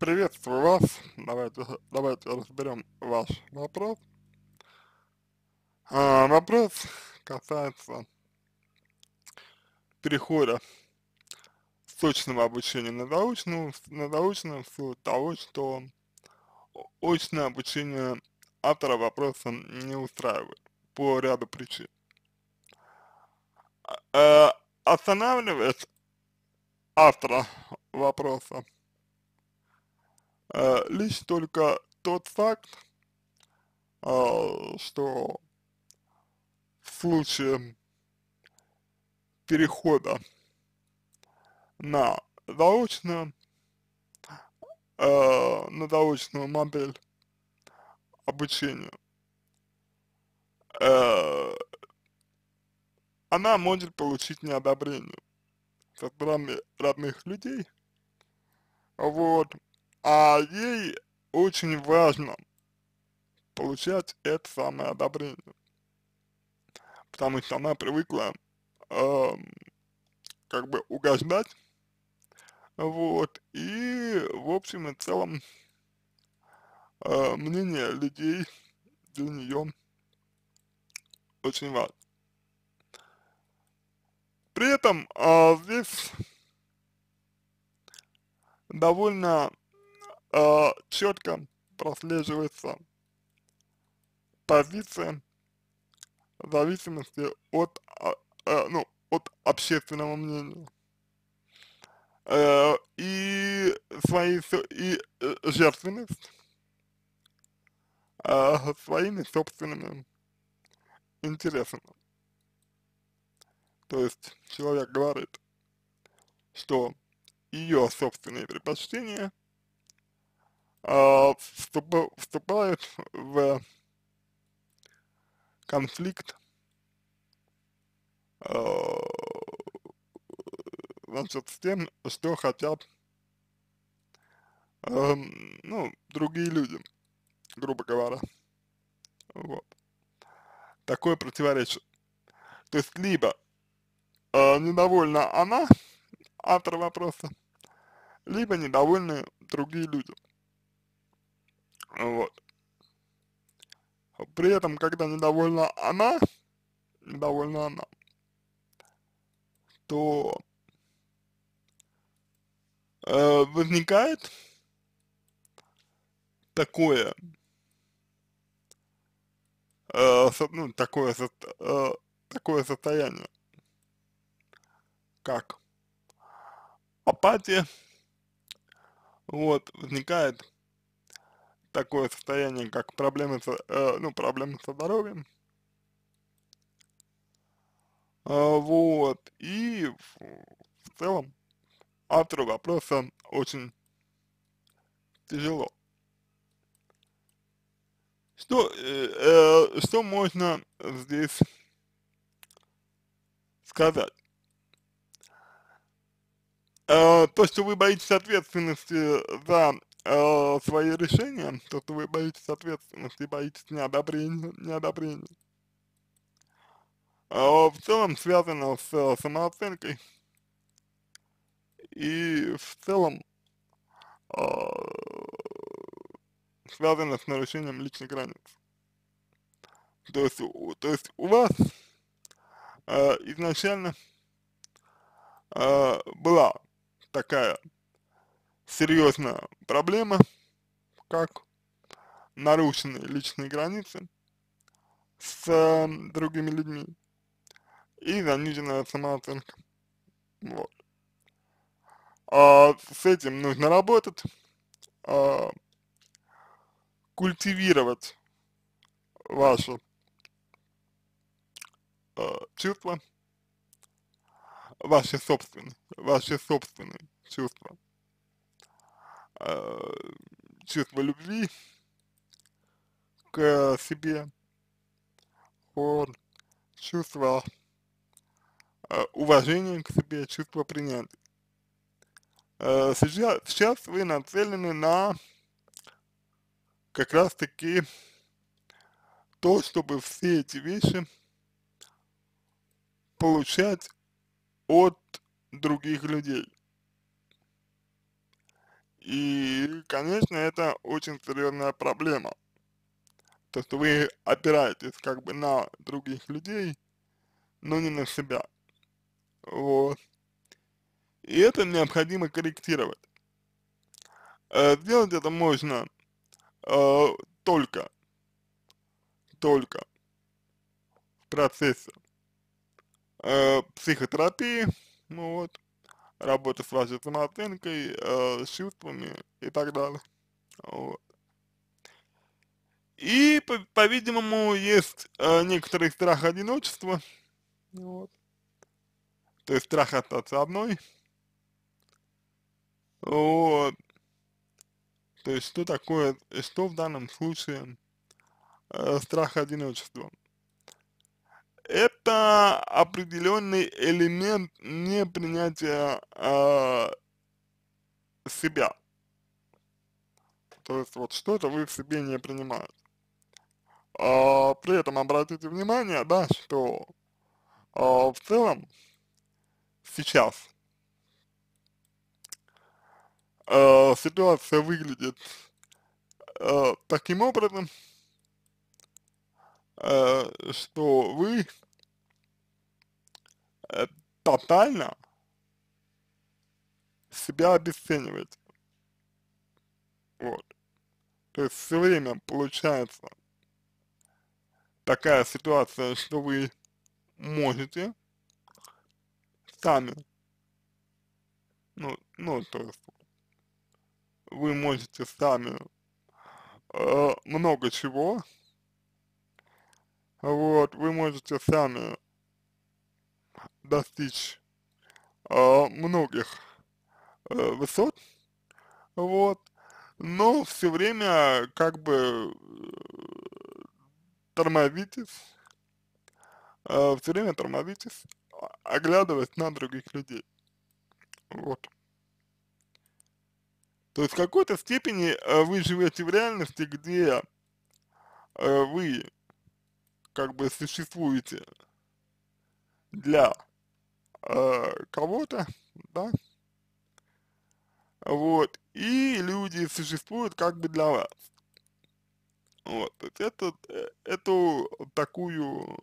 Приветствую вас. Давайте, давайте разберем ваш вопрос. А, вопрос касается перехода с точного обучения на заочную. на заочное в силу того, что очное обучение автора вопроса не устраивает по ряду причин. А, э, останавливает автора вопроса Э, лишь только тот факт, э, что в случае перехода на заочную, э, на заочную модель обучения, она может получить неодобрение со стороны родных людей, вот, а ей очень важно получать это самое одобрение, потому что она привыкла э, как бы угождать, вот, и в общем и целом э, мнение людей для нее очень важно. При этом э, здесь довольно э, а, четко прослеживается позиция в зависимости от, э, ну, от общественного мнения. Э, и свои, и э, жертвенность э, своими собственными интересами. То есть человек говорит, что ее собственные предпочтения – а, вступают в конфликт а, значит, с тем, что хотят а, ну, другие люди, грубо говоря. Вот. Такое противоречие. То есть, либо э, недовольна она, автор вопроса, либо недовольны другие люди. Вот. При этом, когда недовольна она, недовольна она, то э, возникает такое, э, ну, такое, э, такое состояние, как апатия, вот, возникает такое состояние, как проблемы со, э, ну, проблемы со здоровьем. А, вот, и в, в целом автору вопроса очень тяжело. Что, э, э, что можно здесь сказать? Э, то, что вы боитесь ответственности за э, свои решения, то что вы боитесь ответственности и боитесь неодобрения, неодобрения. Э, в целом связано с э, самооценкой и в целом э, связано с нарушением личных границ. То есть, у, то есть у вас э, изначально э, была такая серьезная проблема как нарушены личные границы с э, другими людьми и заниженная самооценка. Вот. А, с этим нужно работать, а, культивировать ваши а, чувства, ваши собственные, ваши собственные чувства Э, чувство любви к себе, он чувство э, уважения к себе, чувство принятия. Э, сейчас, сейчас вы нацелены на как раз-таки то, чтобы все эти вещи получать от других людей. И, конечно, это очень серьезная проблема. То, что вы опираетесь как бы на других людей, но не на себя. Вот. И это необходимо корректировать. Э, сделать это можно э, только, только в процессе э, психотерапии, ну вот, работа с вашей самооценкой, э, с чувствами и так далее. Вот. И, по-видимому, по есть э, некоторый страх одиночества, вот. то есть страх остаться одной. Вот. То есть, что такое, что в данном случае э, страх одиночества? это определенный элемент непринятия э, себя. То есть вот что-то вы в себе не принимаете. А, при этом обратите внимание, да, что а, в целом сейчас а, ситуация выглядит а, таким образом, Э, что вы э, тотально себя обесцениваете. Вот. То есть все время получается такая ситуация, что вы можете сами, ну, ну, то есть вы можете сами э, много чего, вот, вы можете сами достичь э, многих э, высот, вот, но все время как бы тормозитесь, э, все время тормозитесь, а, оглядываясь на других людей, вот. То есть в какой-то степени э, вы живете в реальности, где э, вы как бы существуете для э, кого-то, да, вот, и люди существуют как бы для вас. Вот, это, э, эту такую,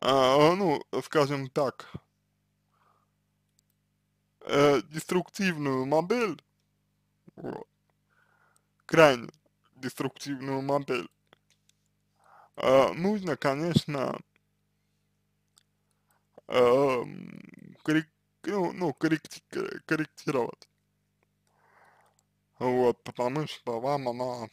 э, ну, скажем так, э, деструктивную модель, вот, крайне деструктивную модель, а, нужно, конечно, э, коррек, ну, ну, корректи, корректировать. Вот, потому что вам она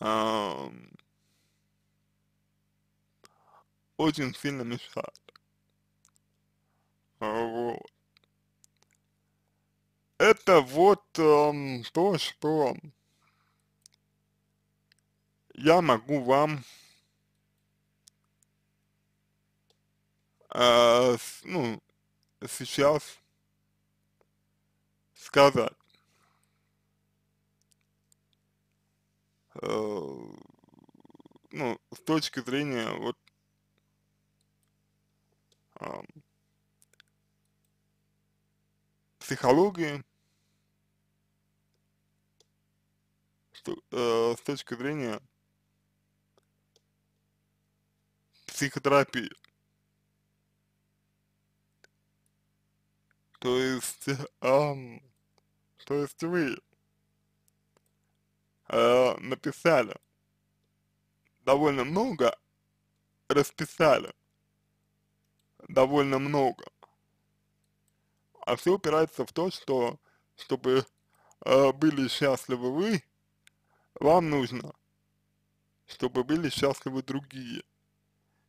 э, очень сильно мешает. Вот. Это вот эм, то, что я могу вам э, ну, сейчас сказать. Э, ну, с точки зрения вот э, психологии Э, с точки зрения психотерапии. То есть, эм, то есть вы э, написали довольно много, расписали довольно много, а все упирается в то, что, чтобы э, были счастливы вы, вам нужно, чтобы были счастливы другие.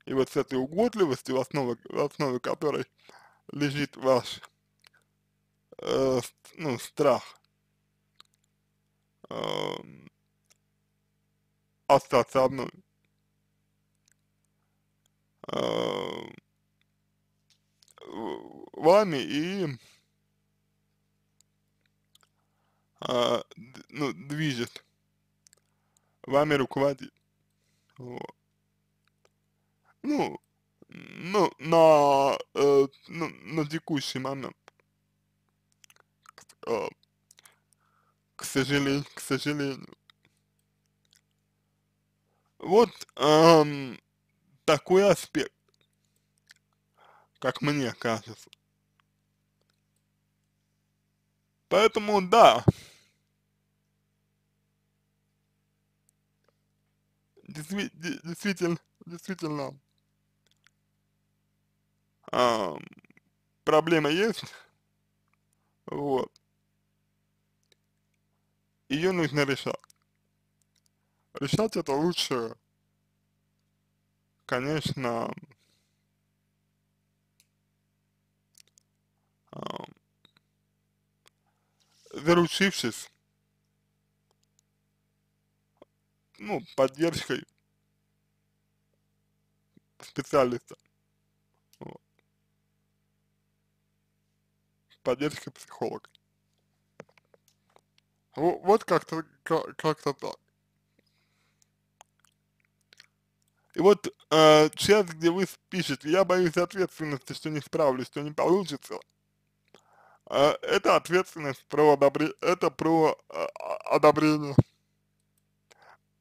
И вот с этой угодливостью, в основе, в основе которой лежит ваш э, ну, страх э, остаться одной. Э, вами и э, ну, движет вами руководит. Вот. Ну, ну, на, э, на, ну, на текущий момент. К, э, к сожалению, к сожалению. Вот эм, такой аспект, как мне кажется. Поэтому да, действительно, действительно а, проблема есть, вот, ее нужно решать. Решать это лучше, конечно, а, заручившись ну, поддержкой специалиста. Вот. Поддержкой психолога. Вот, как-то как, то так. И вот э, сейчас, где вы пишете, я боюсь ответственности, что не справлюсь, что не получится, э, это ответственность про одобрение, это про э, одобрение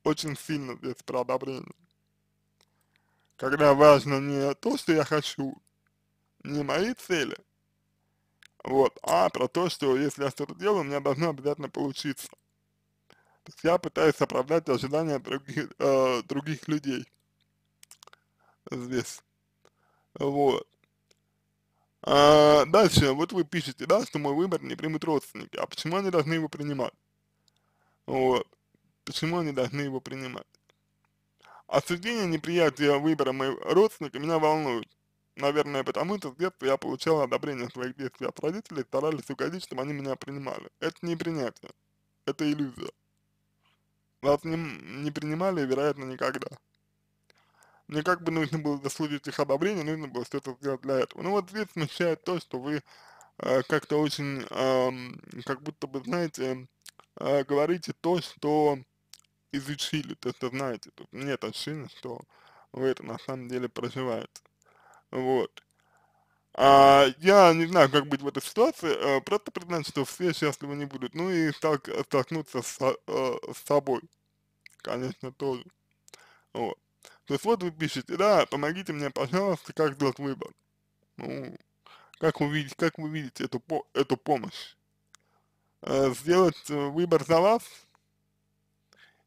очень сильно без про одобрение. Когда важно не то, что я хочу, не мои цели, вот, а про то, что если я что-то делаю, у меня должно обязательно получиться. То есть я пытаюсь оправдать ожидания других, э, других людей здесь. Вот. А, дальше, вот вы пишете, да, что мой выбор не примут родственники. А почему они должны его принимать? Вот почему они должны его принимать. Осуждение неприятия выбора моих родственников меня волнует. Наверное, потому что с детства я получал одобрение своих действий от родителей, старались угодить, чтобы они меня принимали. Это не принятие. Это иллюзия. Вас не, не принимали, вероятно, никогда. Мне как бы нужно было заслужить их одобрение, нужно было что-то сделать для этого. Ну вот здесь смущает то, что вы э, как-то очень, э, как будто бы, знаете, э, говорите то, что изучили, то что знаете, тут нет ощущения, что вы это на самом деле проживаете. Вот. А, я не знаю, как быть в этой ситуации, э, просто признать, что все счастливы не будут, ну и так столкнуться с, э, с собой, конечно, тоже. Вот. То есть вот вы пишете, да, помогите мне, пожалуйста, как сделать выбор. Ну, как вы видите, как вы видите эту, эту помощь? А, сделать выбор за вас,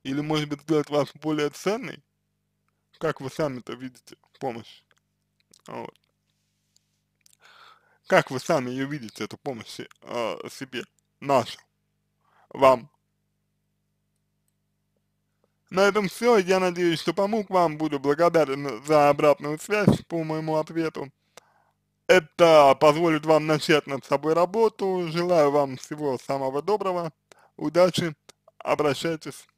или, может быть, сделать вас более ценной? Как вы сами-то видите помощь? Вот. Как вы сами ее видите, эту помощь э, себе, нашу, вам? На этом все. Я надеюсь, что помог вам. Буду благодарен за обратную связь по моему ответу. Это позволит вам начать над собой работу. Желаю вам всего самого доброго. Удачи. Обращайтесь.